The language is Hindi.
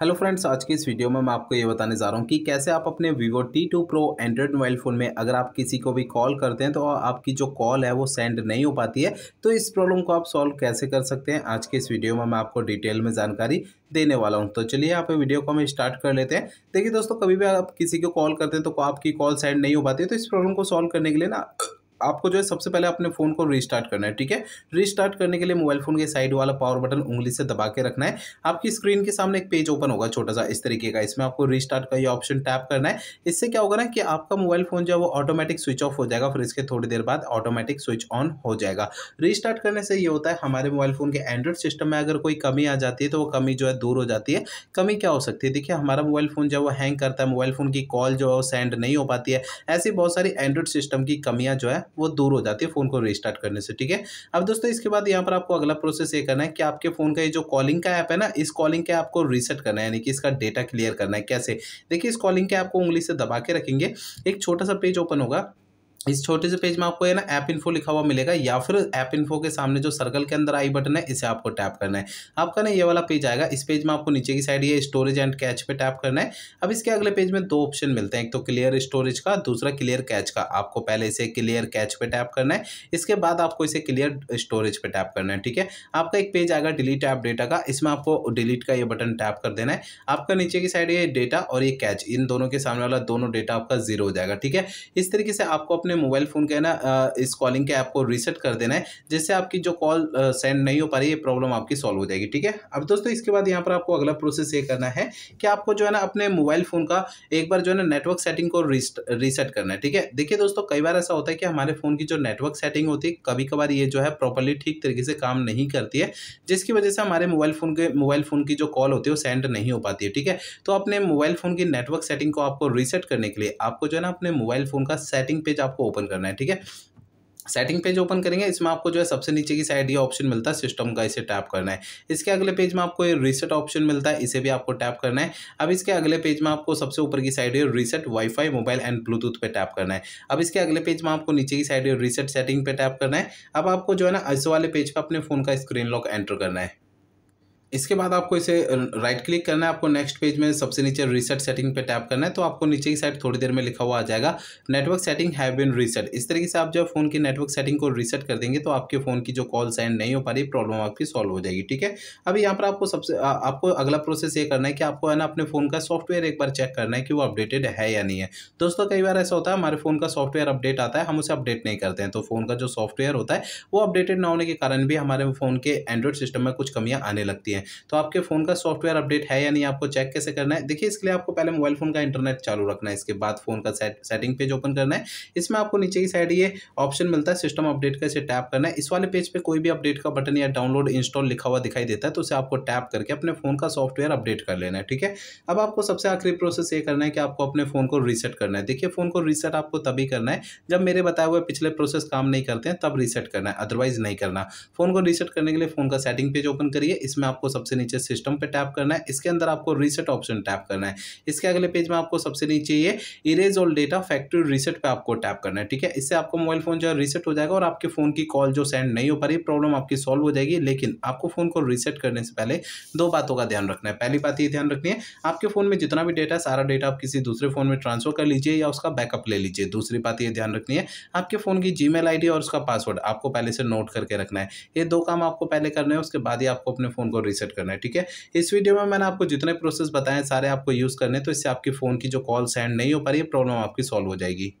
हेलो फ्रेंड्स आज की इस वीडियो में मैं आपको ये बताने जा रहा हूँ कि कैसे आप अपने Vivo T2 Pro Android mobile phone में अगर आप किसी को भी कॉल करते हैं तो आपकी जो कॉल है वो सेंड नहीं हो पाती है तो इस प्रॉब्लम को आप सॉल्व कैसे कर सकते हैं आज के इस वीडियो में मैं आपको डिटेल में जानकारी देने वाला हूँ तो चलिए आप वीडियो को हम स्टार्ट कर लेते हैं देखिए दोस्तों कभी भी आप किसी को कॉल करते हैं तो आपकी कॉल सेंड नहीं हो पाती है तो इस प्रॉब्लम को सॉल्व करने के लिए ना आपको जो है सबसे पहले अपने फ़ोन को रिस्टार्ट करना है ठीक है रिस्टार्ट करने के लिए मोबाइल फ़ोन के साइड वाला पावर बटन उंगली से दबा के रखना है आपकी स्क्रीन के सामने एक पेज ओपन होगा छोटा सा इस तरीके का इसमें आपको रिस्टार्ट का ये ऑप्शन टैप करना है इससे क्या होगा ना कि आपका मोबाइल फ़ोन जो है वो ऑटोमेटिक स्विच ऑफ हो जाएगा फिर इसके थोड़ी देर बाद ऑटोमेटिक स्विच ऑन हो जाएगा रिस्टार्ट करने से ये होता है हमारे मोबाइल फ़ोन के एंड्रॉइड सिस्टम में अगर कोई कमी आ जाती है तो वो कमी जो है दूर हो जाती है कमी क्या हो सकती है देखिए हमारा मोबाइल फ़ोन जो है वो हैंग करता है मोबाइल फ़ोन की कॉल जो है वो सेंड नहीं हो पाती है ऐसी बहुत सारी एंड्रॉइड सिस्टम की कमियाँ जो है वो दूर हो जाती है फ़ोन को रिस्टार्ट करने से ठीक है अब दोस्तों इसके बाद यहाँ पर आपको अगला प्रोसेस ये करना है कि आपके फ़ोन का ये जो कॉलिंग का ऐप है ना इस कॉलिंग का आपको रीसेट करना है यानी कि इसका डेटा क्लियर करना है कैसे देखिए इस कॉलिंग के आपको उंगली से दबा के रखेंगे एक छोटा सा पेज ओपन होगा इस छोटे से पेज में आपको ये ना ऐप इन्फो लिखा हुआ मिलेगा या फिर ऐप इन्फो के सामने जो सर्कल के अंदर आई बटन है इसे आपको टैप करना है आपका ना ये वाला पेज आएगा इस पेज में आपको नीचे की साइड ये स्टोरेज एंड कैच पे टैप करना है अब इसके अगले पेज में दो ऑप्शन मिलते हैं एक तो क्लियर स्टोरेज का दूसरा क्लियर कैच का आपको पहले इसे क्लियर कैच पे टैप करना है इसके बाद आपको इसे क्लियर स्टोरेज पे टैप करना है ठीक है आपका एक पेज आएगा डिलीट ऐप डेटा का इसमें आपको डिलीट का ये बटन टैप कर देना है आपका नीचे की साइड ये डेटा और ये कैच इन दोनों के सामने वाला दोनों डेटा आपका जीरो हो जाएगा ठीक है इस तरीके से आपको अपने अपने मोबाइल फ़ोन के ना इस कॉलिंग के ऐप को रीसेट कर देना है जिससे आपकी जो कॉल सेंड नहीं हो पा रही है प्रॉब्लम आपकी सॉल्व हो जाएगी ठीक है अब दोस्तों इसके बाद यहाँ पर आपको अगला प्रोसेस ये करना है कि आपको जो है ना अपने मोबाइल फ़ोन का एक बार जो है ना नेटवर्क सेटिंग को रीसेट करना है ठीक है देखिए दोस्तों कई बार ऐसा होता है कि हमारे फ़ोन की जो नेटवर्क सेटिंग होती है कभी कभार ये जो है प्रॉपरली ठीक तरीके से काम नहीं करती है जिसकी वजह से हमारे मोबाइल फ़ोन के मोबाइल फ़ोन की जो कॉल होती है वो सेंड नहीं हो पाती है ठीक है तो अपने मोबाइल फ़ोन की नेटवर्क सेटिंग को आपको रीसेट करने के लिए आपको जो है ना अपने मोबाइल फ़ोन का सेटिंग पेज आपको आपको ओपन करना है ठीक है सेटिंग पेज ओपन करेंगे इसमें आपको जो है सबसे नीचे की साइड ये ऑप्शन मिलता है सिस्टम का इसे टैप करना है इसके अगले पेज में आपको ये रीसेट ऑप्शन मिलता है इसे भी आपको टैप करना है अब इसके अगले पेज में आपको सबसे ऊपर की साइड ये reset wifi mobile and Bluetooth पे टैप करना है अब इसके अगले पेज में आपको नीचे की साइड ये रीसेट सेटिंग पे टैप करना है अब आपको जो है ना इस वाले पेज पर अपने फ़ोन का स्क्रीन लॉक एंटर करना है इसके बाद आपको इसे राइट क्लिक करना है आपको नेक्स्ट पेज में सबसे नीचे रीसेट सेटिंग पे टैप करना है तो आपको नीचे की साइड थोड़ी देर में लिखा हुआ आ जाएगा network setting have been reset इस तरीके से आप जब फोन की नेटवर्क सेटिंग को रीसेट कर देंगे तो आपके फोन की जो कॉल सेंड नहीं हो पा रही प्रॉब्लम आपकी सॉल्व हो जाएगी ठीक है अभी यहाँ पर आपको सबसे आपको अगला प्रोसेस ये करना है कि आपको है ना अपने फ़ोन का सॉफ्टवेयर एक बार चेक करना है कि वो अपडेटेड है या नहीं है दोस्तों कई बार ऐसा होता है हमारे फ़ोन का सॉफ्टवेयर अपडेट आता है हम उसे अपडेट नहीं करते हैं तो फ़ोन का जो सॉफ्टवेयर होता है वो अपडेटेड ना होने के कारण भी हमारे फ़ोन के एंड्रॉइड सिस्टम में कुछ कमियाँ आने लगती हैं हैं तो आपके फ़ोन का सॉफ्टवेयर अपडेट है या नहीं आपको चेक कैसे करना है देखिए इसके लिए आपको पहले मोबाइल फ़ोन का इंटरनेट चालू रखना है इसके बाद फ़ोन का सेटिंग पेज ओपन करना है इसमें आपको नीचे की साइड ये ऑप्शन मिलता है सिस्टम अपडेट का इसे टैप करना है इस वाले पेज पर कोई भी अपडेट का बटन या डाउनलोड इंस्टॉल लिखा हुआ दिखाई देता है तो उसे आपको टैप करके अपने फ़ोन का सॉफ्टवेयर अपडेट कर लेना है ठीक है अब आपको सबसे आखिरी प्रोसेस ये करना है कि आपको अपने फ़ोन को रीसेट करना है देखिए फ़ोन को रीसेट आपको तभी करना है जब मेरे बताए हुए पिछले प्रोसेस काम नहीं करते हैं तब रीसेट करना है अदरवाइज़ नहीं करना फ़ोन को रीसेट करने के लिए फ़ोन का सेटिंग पेज ओपन करिए इसमें आपको सबसे नीचे सिस्टम पर टैप करना है इसके अंदर आपको रीसेट ऑप्शन टैप करना है इसके अगले पेज में आपको सबसे नीचे ये erase all data factory reset पे आपको टैप करना है ठीक है इससे आपको मोबाइल फ़ोन जो है रीसेट हो जाएगा और आपके फ़ोन की कॉल जो सेंड नहीं हो पा रही प्रॉब्लम आपकी सॉल्व हो जाएगी लेकिन आपको फ़ोन को रीसेट करने से पहले दो बातों का ध्यान रखना है पहली बात ये ध्यान रखनी है आपके फ़ोन में जितना भी डेटा है सारा डेटा आप किसी दूसरे फ़ोन में ट्रांसफर कर लीजिए या उसका बैकअप ले लीजिए दूसरी बात ये ध्यान रखनी है आपके फ़ोन की जी आईडी और उसका पासवर्ड आपको पहले से नोट करके रखना है ये दो काम आपको पहले करने हैं उसके बाद ही आपको अपने फ़ोन को रीसेट सेट करना है ठीक है इस वीडियो में मैंने आपको जितने प्रोसेस बताए सारे आपको यूज़ करने तो इससे आपके फ़ोन की जो कॉल सेंड नहीं हो पा रही है प्रॉब्लम आपकी सॉल्व हो जाएगी